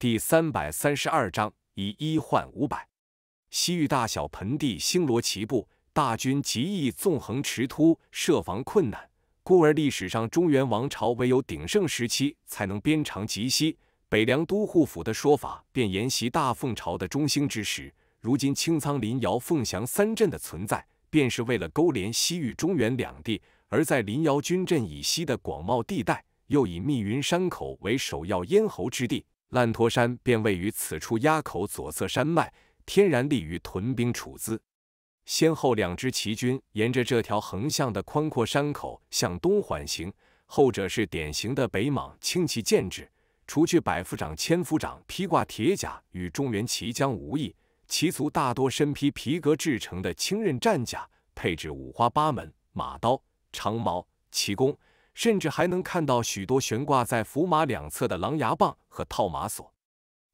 第三百三十二章以一换五百。西域大小盆地星罗棋布，大军极易纵横驰突，设防困难，故而历史上中原王朝唯有鼎盛时期才能边长及西。北凉都护府的说法便沿袭大凤朝的中兴之时。如今清仓、临洮、凤翔三镇的存在，便是为了勾连西域、中原两地；而在临洮军镇以西的广袤地带，又以密云山口为首要咽喉之地。烂陀山便位于此处垭口左侧山脉，天然利于屯兵储资。先后两支骑军沿着这条横向的宽阔山口向东缓行，后者是典型的北莽轻骑建制，除去百夫长、千夫长披挂铁甲与中原骑将无异，骑卒大多身披皮革制成的轻刃战甲，配置五花八门，马刀、长矛、骑弓。甚至还能看到许多悬挂在符马两侧的狼牙棒和套马索。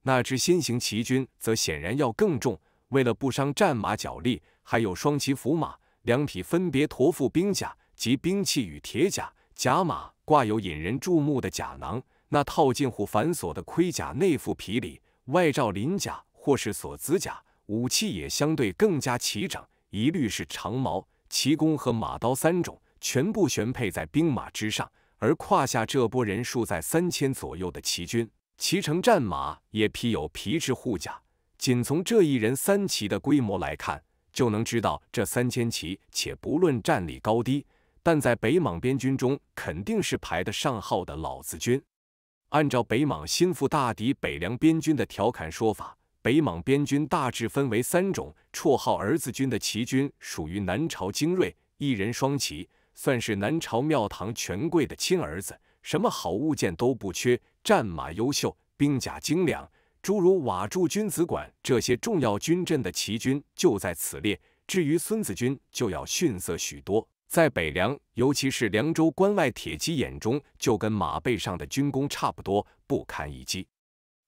那支新型骑军则显然要更重，为了不伤战马脚力，还有双骑符马，两匹分别驮负兵甲及兵器与铁甲。甲马挂有引人注目的甲囊。那套近乎繁琐的盔甲内附皮里，外罩鳞甲或是锁子甲，武器也相对更加齐整，一律是长矛、骑弓和马刀三种。全部悬配在兵马之上，而胯下这波人数在三千左右的骑军，骑乘战马也披有皮质护甲。仅从这一人三骑的规模来看，就能知道这三千骑，且不论战力高低，但在北莽边军中肯定是排得上号的老子军。按照北莽心腹大敌北凉边军的调侃说法，北莽边军大致分为三种，绰号儿子军的骑军属于南朝精锐，一人双骑。算是南朝庙堂权贵的亲儿子，什么好物件都不缺，战马优秀，兵甲精良。诸如瓦柱、君子馆这些重要军阵的骑军就在此列。至于孙子军，就要逊色许多。在北凉，尤其是凉州关外铁骑眼中，就跟马背上的军功差不多，不堪一击。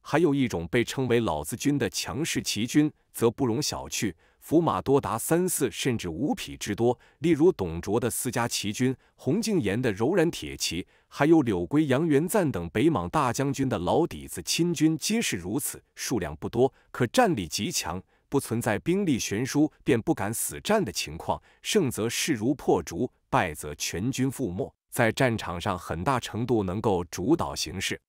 还有一种被称为老子军的强势骑军，则不容小觑。伏马多达三四甚至五匹之多，例如董卓的私家骑军、洪敬言的柔然铁骑，还有柳归、杨元赞等北莽大将军的老底子亲军，皆是如此。数量不多，可战力极强，不存在兵力悬殊便不敢死战的情况。胜则势如破竹，败则全军覆没，在战场上很大程度能够主导形势。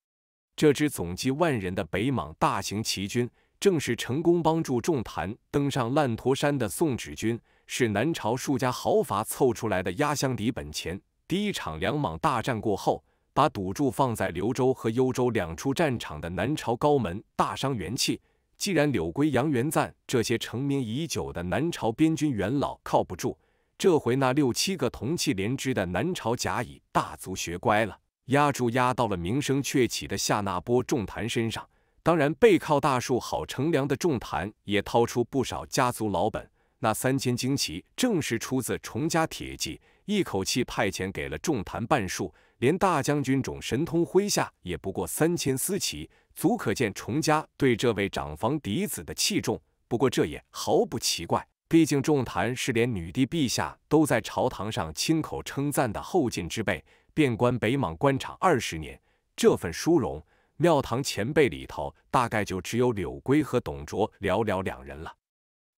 这支总计万人的北莽大型骑军。正是成功帮助仲谭登上烂陀山的宋止君，是南朝数家豪阀凑出来的压箱底本钱。第一场两莽大战过后，把赌注放在刘州和幽州两处战场的南朝高门大伤元气。既然柳归、杨元赞这些成名已久的南朝边军元老靠不住，这回那六七个同气连枝的南朝甲乙大族学乖了，压注压到了名声鹊起的夏那波仲谭身上。当然，背靠大树好乘凉的重坛也掏出不少家族老本，那三千精旗正是出自重家铁骑，一口气派遣给了重檀半数，连大将军种神通麾下也不过三千私骑，足可见重家对这位长房嫡子的器重。不过这也毫不奇怪，毕竟重檀是连女帝陛下都在朝堂上亲口称赞的后进之辈，遍观北莽官场二十年，这份殊荣。庙堂前辈里头，大概就只有柳龟和董卓寥寥两人了。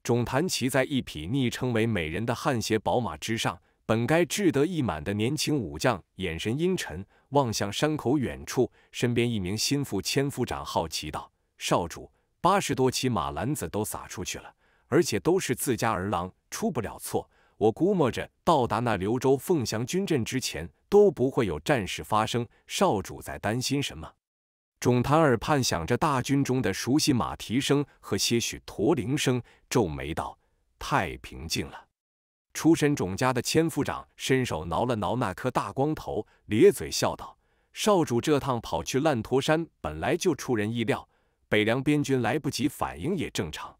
种檀骑在一匹昵称为“美人”的汗血宝马之上，本该志得意满的年轻武将，眼神阴沉，望向山口远处。身边一名心腹千夫长好奇道：“少主，八十多骑马篮子都撒出去了，而且都是自家儿郎，出不了错。我估摸着到达那刘州凤翔军阵之前，都不会有战事发生。少主在担心什么？”种檀儿盼想着大军中的熟悉马蹄声和些许驼铃声，皱眉道：“太平静了。”出身种家的千夫长伸手挠了挠那颗大光头，咧嘴笑道：“少主这趟跑去烂陀山，本来就出人意料，北凉边军来不及反应也正常。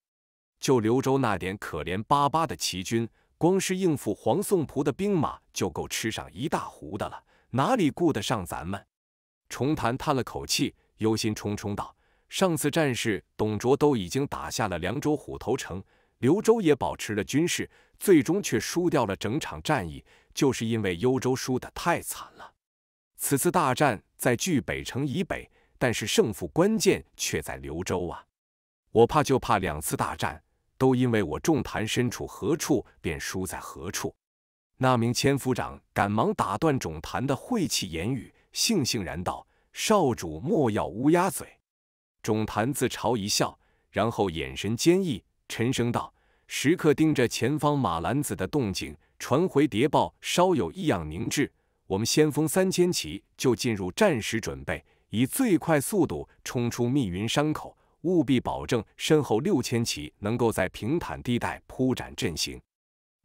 就刘州那点可怜巴巴的骑军，光是应付黄宋仆的兵马就够吃上一大壶的了，哪里顾得上咱们？”重谈叹了口气。忧心忡忡道：“上次战事，董卓都已经打下了凉州虎头城，刘州也保持了军事，最终却输掉了整场战役，就是因为幽州输得太惨了。此次大战在距北城以北，但是胜负关键却在刘州啊！我怕就怕两次大战都因为我仲谈身处何处，便输在何处。”那名千夫长赶忙打断种坛的晦气言语，悻悻然道。少主莫要乌鸦嘴，种坛自嘲一笑，然后眼神坚毅，沉声道：“时刻盯着前方马兰子的动静，传回谍报稍有异样，凝滞。我们先锋三千骑就进入战时准备，以最快速度冲出密云山口，务必保证身后六千骑能够在平坦地带铺展阵型。”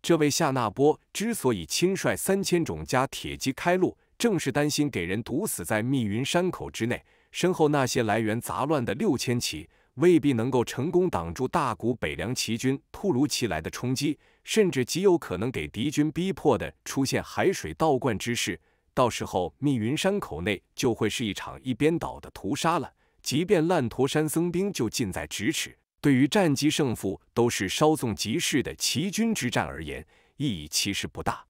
这位夏纳波之所以亲率三千种家铁骑开路。正是担心给人堵死在密云山口之内，身后那些来源杂乱的六千骑未必能够成功挡住大谷北凉骑军突如其来的冲击，甚至极有可能给敌军逼迫的出现海水倒灌之势，到时候密云山口内就会是一场一边倒的屠杀了。即便烂陀山僧兵就近在咫尺，对于战机胜负都是稍纵即逝的骑军之战而言，意义其实不大。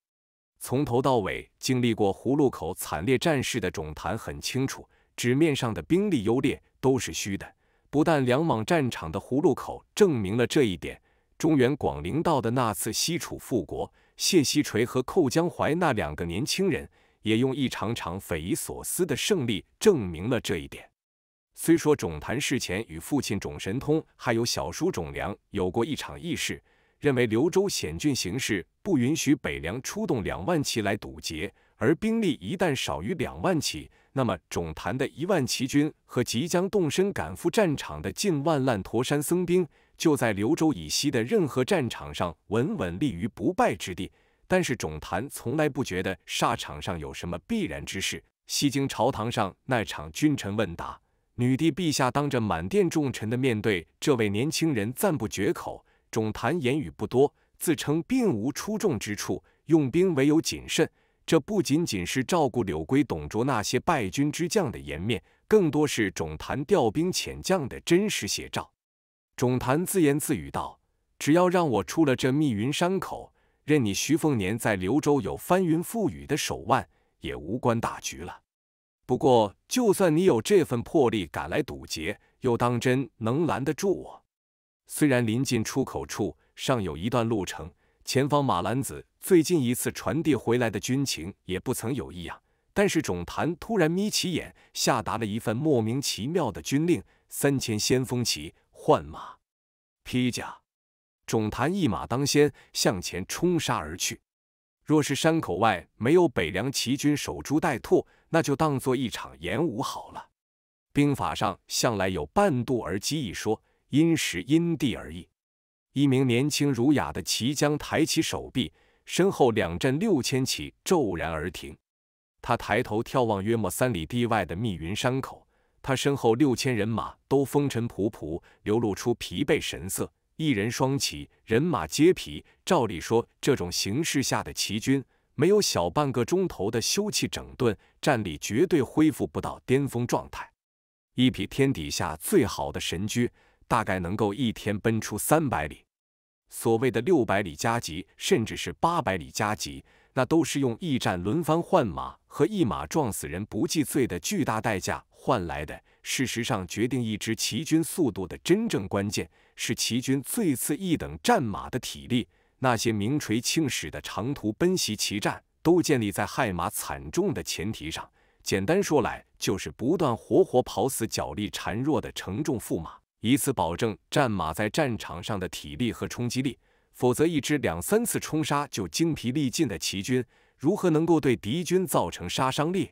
从头到尾经历过葫芦口惨烈战事的种坛很清楚，纸面上的兵力优劣都是虚的。不但两莽战场的葫芦口证明了这一点，中原广陵道的那次西楚复国，谢西锤和寇江淮那两个年轻人也用一场场匪夷所思的胜利证明了这一点。虽说种坛事前与父亲种神通还有小叔种良有过一场议事。认为刘州险峻形势不允许北凉出动两万骑来堵截，而兵力一旦少于两万骑，那么总坛的一万骑军和即将动身赶赴战场的近万烂陀山僧兵，就在刘州以西的任何战场上稳稳立于不败之地。但是总坛从来不觉得沙场上有什么必然之事。西京朝堂上那场君臣问答，女帝陛下当着满殿重臣的面对这位年轻人赞不绝口。总坛言语不多，自称并无出众之处，用兵唯有谨慎。这不仅仅是照顾柳归、董卓那些败军之将的颜面，更多是总坛调兵遣将的真实写照。总坛自言自语道：“只要让我出了这密云山口，任你徐凤年在刘州有翻云覆雨的手腕，也无关大局了。不过，就算你有这份魄力赶来堵截，又当真能拦得住我？”虽然临近出口处尚有一段路程，前方马兰子最近一次传递回来的军情也不曾有异样，但是种檀突然眯起眼，下达了一份莫名其妙的军令：三千先锋骑换马披甲，种檀一马当先向前冲杀而去。若是山口外没有北凉骑军守株待兔，那就当做一场演武好了。兵法上向来有半渡而击一说。因时因地而异。一名年轻儒雅的骑将抬起手臂，身后两阵六千骑骤然而停。他抬头眺望约莫三里地外的密云山口，他身后六千人马都风尘仆仆，流露出疲惫神色。一人双骑，人马皆疲。照理说，这种形势下的骑军，没有小半个钟头的休憩整顿，战力绝对恢复不到巅峰状态。一匹天底下最好的神驹。大概能够一天奔出三百里，所谓的六百里加急，甚至是八百里加急，那都是用驿站轮番换马和一马撞死人不计罪的巨大代价换来的。事实上，决定一支骑军速度的真正关键，是骑军最次一等战马的体力。那些名垂青史的长途奔袭骑战，都建立在害马惨重的前提上。简单说来，就是不断活活跑死脚力孱弱的承重驸马。以此保证战马在战场上的体力和冲击力，否则一支两三次冲杀就精疲力尽的骑军，如何能够对敌军造成杀伤力？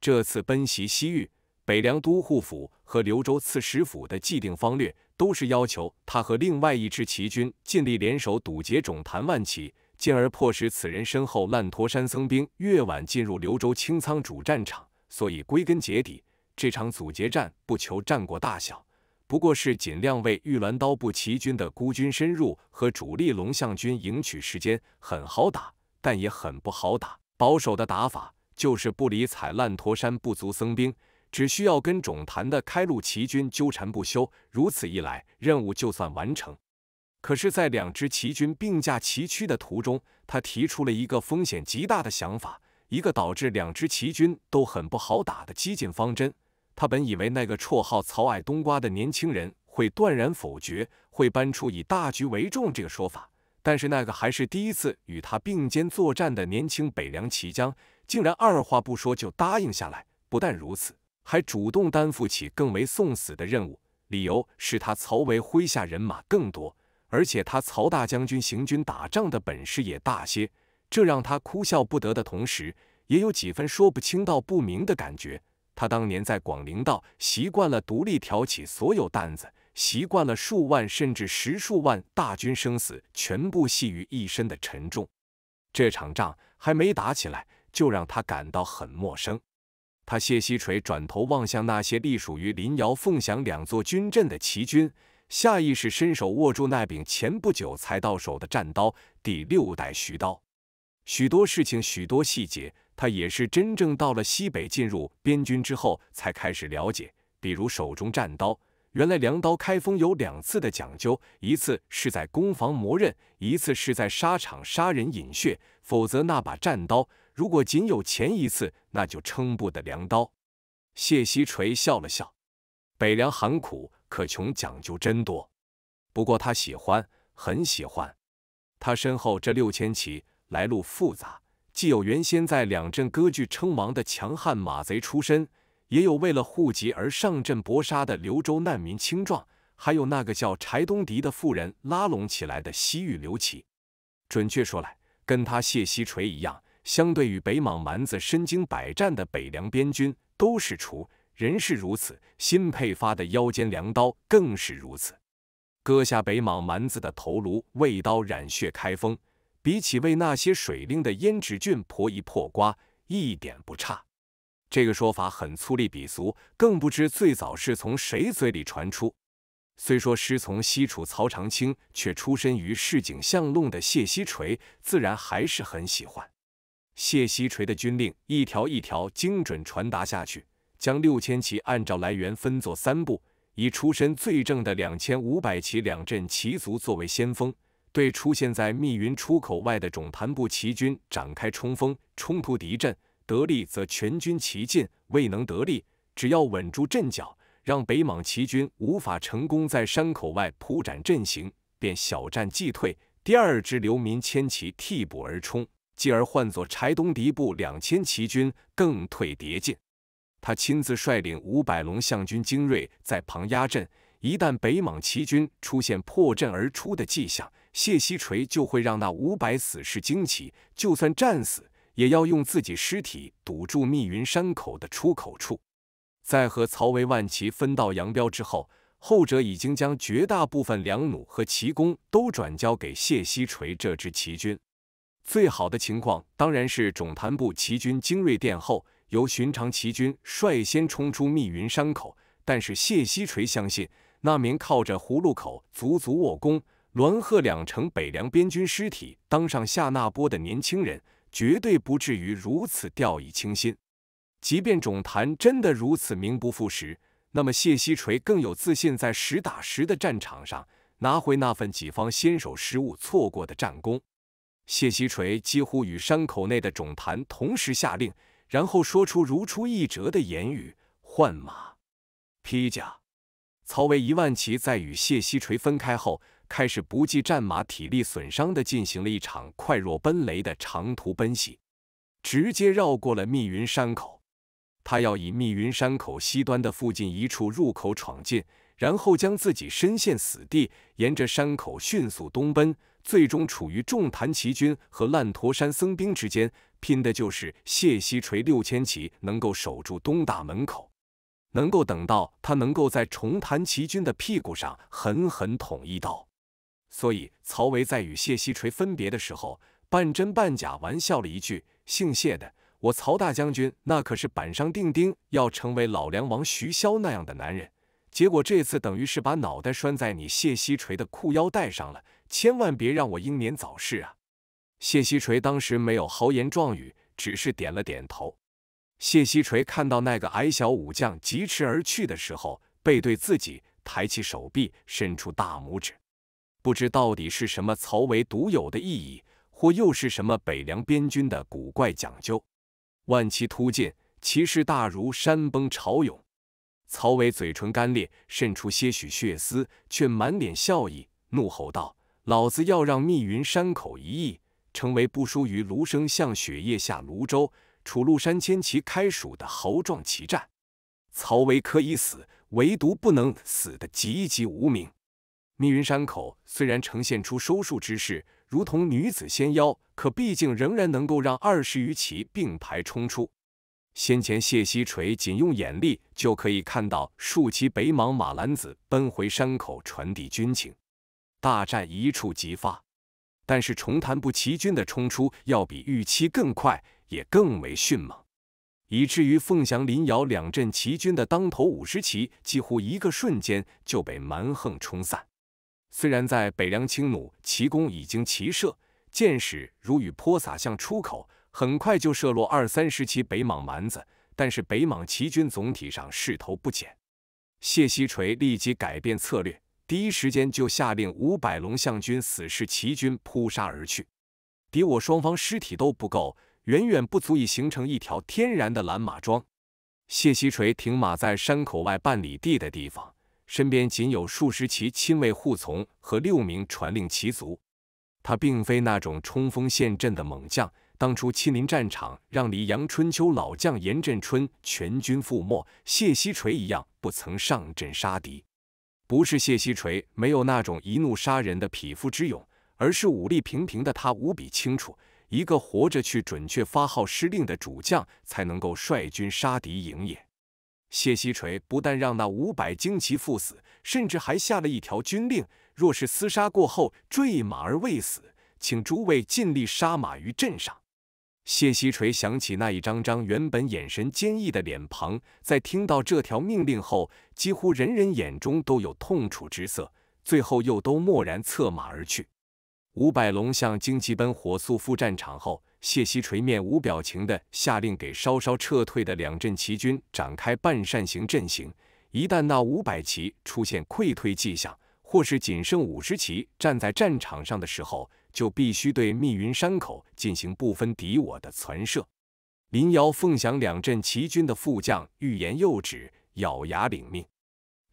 这次奔袭西域，北凉都护府和刘州刺史府的既定方略，都是要求他和另外一支骑军尽力联手堵截种坛万骑，进而迫使此人身后烂陀山僧兵越晚进入刘州清仓主战场。所以归根结底，这场阻截战不求战果大小。不过是尽量为玉兰刀部骑军的孤军深入和主力龙象军赢取时间，很好打，但也很不好打。保守的打法就是不理睬烂陀山不足僧兵，只需要跟总坛的开路骑军纠缠不休。如此一来，任务就算完成。可是，在两支骑军并驾齐驱的途中，他提出了一个风险极大的想法，一个导致两支骑军都很不好打的激进方针。他本以为那个绰号“曹矮冬瓜”的年轻人会断然否决，会搬出以大局为重这个说法，但是那个还是第一次与他并肩作战的年轻北凉骑将，竟然二话不说就答应下来。不但如此，还主动担负起更为送死的任务，理由是他曹维麾下人马更多，而且他曹大将军行军打仗的本事也大些，这让他哭笑不得的同时，也有几分说不清道不明的感觉。他当年在广陵道习惯了独立挑起所有担子，习惯了数万甚至十数万大军生死全部系于一身的沉重。这场仗还没打起来，就让他感到很陌生。他谢西垂转头望向那些隶属于林瑶、凤翔两座军阵的齐军，下意识伸手握住那柄前不久才到手的战刀——第六代徐刀。许多事情，许多细节。他也是真正到了西北，进入边军之后，才开始了解。比如手中战刀，原来梁刀开封有两次的讲究：一次是在攻防磨刃，一次是在沙场杀人饮血。否则那把战刀，如果仅有前一次，那就称不得梁刀。谢西锤笑了笑：“北凉寒苦，可穷讲究真多。不过他喜欢，很喜欢。他身后这六千骑，来路复杂。”既有原先在两镇割据称王的强悍马贼出身，也有为了户籍而上阵搏杀的流州难民青壮，还有那个叫柴东迪的妇人拉拢起来的西域刘琦。准确说来，跟他谢西锤一样，相对于北莽蛮子身经百战的北凉边军，都是厨人是如此，新配发的腰间凉刀更是如此，割下北莽蛮子的头颅，为刀染血开封。比起为那些水灵的胭脂郡婆一破瓜，一点不差。这个说法很粗鄙鄙俗，更不知最早是从谁嘴里传出。虽说师从西楚曹长青，却出身于市井巷弄的谢西垂，自然还是很喜欢。谢西垂的军令一条一条精准传达下去，将六千骑按照来源分作三部，以出身最正的两千五百骑两镇骑卒作为先锋。对出现在密云出口外的总坛部骑军展开冲锋，冲突敌阵得利则全军齐进，未能得利，只要稳住阵脚，让北莽骑军无法成功在山口外铺展阵型，便小战即退。第二支流民千骑替补而冲，继而换作柴东敌部两千骑军更退迭进。他亲自率领五百龙象军精锐在旁压阵，一旦北莽骑军出现破阵而出的迹象，谢西锤就会让那五百死士惊奇，就算战死，也要用自己尸体堵住密云山口的出口处。在和曹维万骑分道扬镳之后，后者已经将绝大部分良弩和奇弓都转交给谢西锤这支奇军。最好的情况当然是总坛部奇军精锐殿后，由寻常奇军率先冲出密云山口。但是谢西锤相信，那名靠着葫芦口足足卧弓。栾贺两城北凉边军尸体，当上夏那波的年轻人绝对不至于如此掉以轻心。即便种坛真的如此名不副实，那么谢西锤更有自信在实打实的战场上拿回那份己方先手失误错过的战功。谢西锤几乎与山口内的种坛同时下令，然后说出如出一辙的言语：换马，披甲。曹魏一万骑在与谢西锤分开后。开始不计战马体力损伤的进行了一场快若奔雷的长途奔袭，直接绕过了密云山口。他要以密云山口西端的附近一处入口闯进，然后将自己身陷死地，沿着山口迅速东奔，最终处于重弹骑军和烂陀山僧兵之间，拼的就是谢西锤六千骑能够守住东大门口，能够等到他能够在重弹骑军的屁股上狠狠捅一刀。所以，曹维在与谢西垂分别的时候，半真半假玩笑了一句：“姓谢的，我曹大将军那可是板上钉钉要成为老梁王徐骁那样的男人，结果这次等于是把脑袋拴在你谢西垂的裤腰带上了，千万别让我英年早逝啊！”谢西垂当时没有豪言壮语，只是点了点头。谢西垂看到那个矮小武将疾驰而去的时候，背对自己，抬起手臂，伸出大拇指。不知到底是什么曹魏独有的意义，或又是什么北凉边军的古怪讲究。万骑突进，骑势大如山崩潮涌。曹伟嘴唇干裂，渗出些许血丝，却满脸笑意，怒吼道：“老子要让密云山口一役，成为不输于卢生向雪夜下泸州、楚路山千骑开蜀的豪壮奇战。曹伟可以死，唯独不能死得籍籍无名。”密云山口虽然呈现出收束之势，如同女子仙腰，可毕竟仍然能够让二十余骑并排冲出。先前谢西垂仅用眼力就可以看到数骑北莽马兰子奔回山口传递军情，大战一触即发。但是重檀部骑军的冲出要比预期更快，也更为迅猛，以至于凤翔、临瑶两镇骑军的当头五十骑几乎一个瞬间就被蛮横冲散。虽然在北凉轻弩齐攻已经齐射，箭矢如雨泼洒向出口，很快就射落二三十骑北莽蛮子，但是北莽骑军总体上势头不减。谢西锤立即改变策略，第一时间就下令五百龙象军死士骑军扑杀而去。敌我双方尸体都不够，远远不足以形成一条天然的拦马桩。谢西锤停马在山口外半里地的地方。身边仅有数十骑亲卫护从和六名传令骑卒，他并非那种冲锋陷阵的猛将。当初亲临战场，让李阳春秋老将严振春全军覆没，谢西锤一样不曾上阵杀敌。不是谢西锤没有那种一怒杀人的匹夫之勇，而是武力平平的他无比清楚，一个活着去准确发号施令的主将，才能够率军杀敌赢也。谢西锤不但让那五百精骑赴死，甚至还下了一条军令：若是厮杀过后坠马而未死，请诸位尽力杀马于阵上。谢西锤想起那一张张原本眼神坚毅的脸庞，在听到这条命令后，几乎人人眼中都有痛楚之色，最后又都默然策马而去。五百龙象精骑奔火速赴战场后。谢西垂面无表情地下令，给稍稍撤退的两镇骑军展开半扇形阵型。一旦那五百骑出现溃退迹象，或是仅剩五十骑站在战场上的时候，就必须对密云山口进行不分敌我的攒射。林瑶凤翔两镇骑军的副将欲言又止，咬牙领命。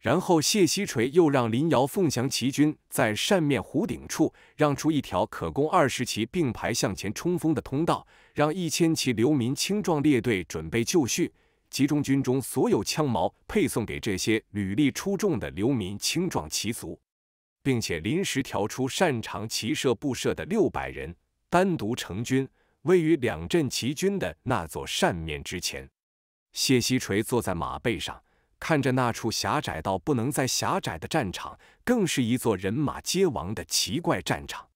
然后，谢西锤又让林瑶凤翔骑军在扇面湖顶处让出一条可供二十骑并排向前冲锋的通道，让一千骑流民青壮列队准备就绪，集中军中所有枪矛配送给这些履历出众的流民青壮骑卒，并且临时调出擅长骑射步射的六百人单独成军，位于两镇骑军的那座扇面之前。谢西锤坐在马背上。看着那处狭窄到不能再狭窄的战场，更是一座人马皆亡的奇怪战场。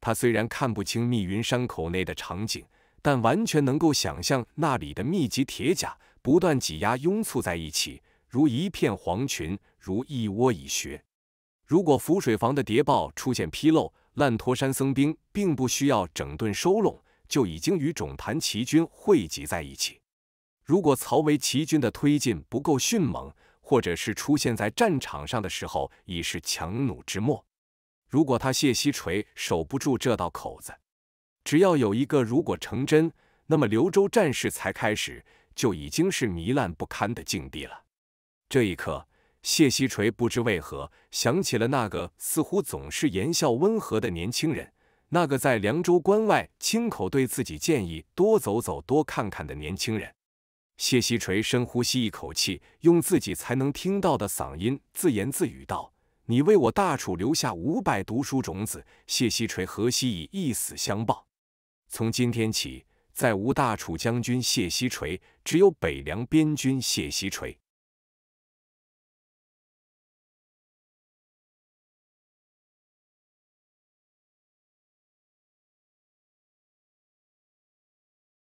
他虽然看不清密云山口内的场景，但完全能够想象那里的密集铁甲不断挤压拥簇在一起，如一片黄群，如一窝蚁穴。如果浮水房的谍报出现纰漏，烂陀山僧兵并不需要整顿收拢，就已经与种坛齐军汇集在一起。如果曹魏齐军的推进不够迅猛，或者是出现在战场上的时候已是强弩之末；如果他谢西垂守不住这道口子，只要有一个如果成真，那么刘州战事才开始就已经是糜烂不堪的境地了。这一刻，谢西垂不知为何想起了那个似乎总是言笑温和的年轻人，那个在凉州关外亲口对自己建议多走走、多看看的年轻人。谢西锤深呼吸一口气，用自己才能听到的嗓音自言自语道：“你为我大楚留下五百读书种子，谢西锤何惜以一死相报？从今天起，再无大楚将军谢西锤，只有北凉边军谢西锤。”